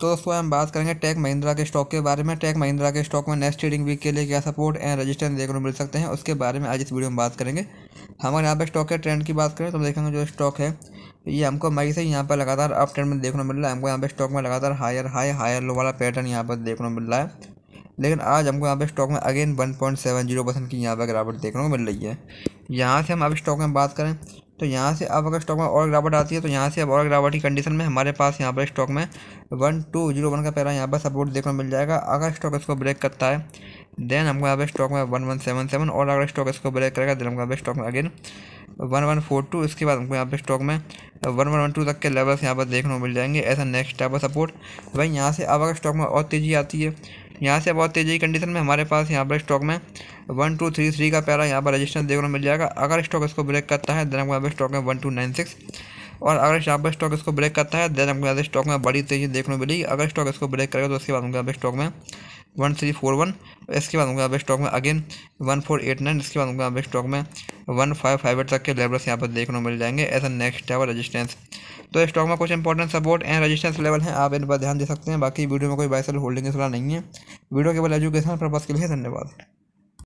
तो दोस्तों हम बात करेंगे टेक महिंद्रा के स्टॉक के बारे में टेक महिंद्रा के स्टॉक में नेक्स्ट ट्रेडिंग वीक के लिए क्या सपोर्ट एंड रजिस्टेंस देखने को मिल सकते हैं उसके बारे में आज इस वीडियो में बात करेंगे हमारे यहाँ पर स्टॉक के ट्रेंड की बात करें तो देखेंगे जो स्टॉक है ये हमको मई से यहाँ पर लगातार अप ट्रेंड में देखने को मिल रहा है हमको यहाँ पर स्टॉक में लगातार हायर हाई हायर लो वाला पैटर्न यहाँ पर देखने को मिल रहा है लेकिन आज हमको यहाँ पे स्टॉक में अगेन 1.70 परसेंट की यहाँ पर गिरावट देखने को मिल रही है यहाँ से हम अब स्टॉक में बात करें तो यहाँ से अब अगर स्टॉक में और गिरावट आती है तो यहाँ से अब और गिरावट की कंडीशन में हमारे पास यहाँ पर स्टॉक में वन टू जीरो वन का पहला यहाँ पर सपोर्ट देखने को मिल जाएगा अगर स्टॉक इसको ब्रेक करता है देन हमको यहाँ पर स्टॉक में वन वन सेवन सेवन और अगर स्टॉक इसको ब्रेक करेगा देन हमको यहाँ पर स्टॉक में again one one four two इसके बाद हमको यहाँ पर स्टॉक में वन वन वन टू तक के लेवल्स यहाँ पर देखने को मिल जाएंगे ऐसा नेक्स्ट टाइप ऑफ सपोर्ट वहीं यहाँ से अब अगर स्टॉक में और तेज़ी आती है यहाँ से बहुत तेज़ी कंडीशन में हमारे पास यहाँ पर स्टॉक में वन टू थ्री थ्री का प्यारा यहाँ पर रजिस्टेंस देखने मिल जाएगा अगर स्टॉक इसको ब्रेक करता है देन आपको यहाँ पर स्टॉक में वन टू नाइन सिक्स और अगर यहाँ पर स्टॉक इसको ब्रेक करता है देन आपको यहाँ पर स्टॉक में बड़ी तेजी देखने को मिलेगी अगर स्टॉक इसको ब्रेक करेगा तो उसके बाद हमको यहाँ पर स्टॉक में वन थ्री फोर वन इसके बाद हमको यहाँ पर स्टॉक में again one four eight nine इसके बाद हमको यहाँ पर स्टॉक में वन फाइव फाइव एट तक के लेवल्स यहाँ पर देखने को मिल जाएंगे एज अ नेक्स्ट है रजिस्टेंस तो स्टॉक में कुछ important support and resistance level हैं आप इन पर ध्यान दे सकते हैं बाकी वीडियो में कोई बाइसल होल्डिंग की सलाह नहीं है वीडियो केवल एजुकेशन पर्पज़ के लिए धन्यवाद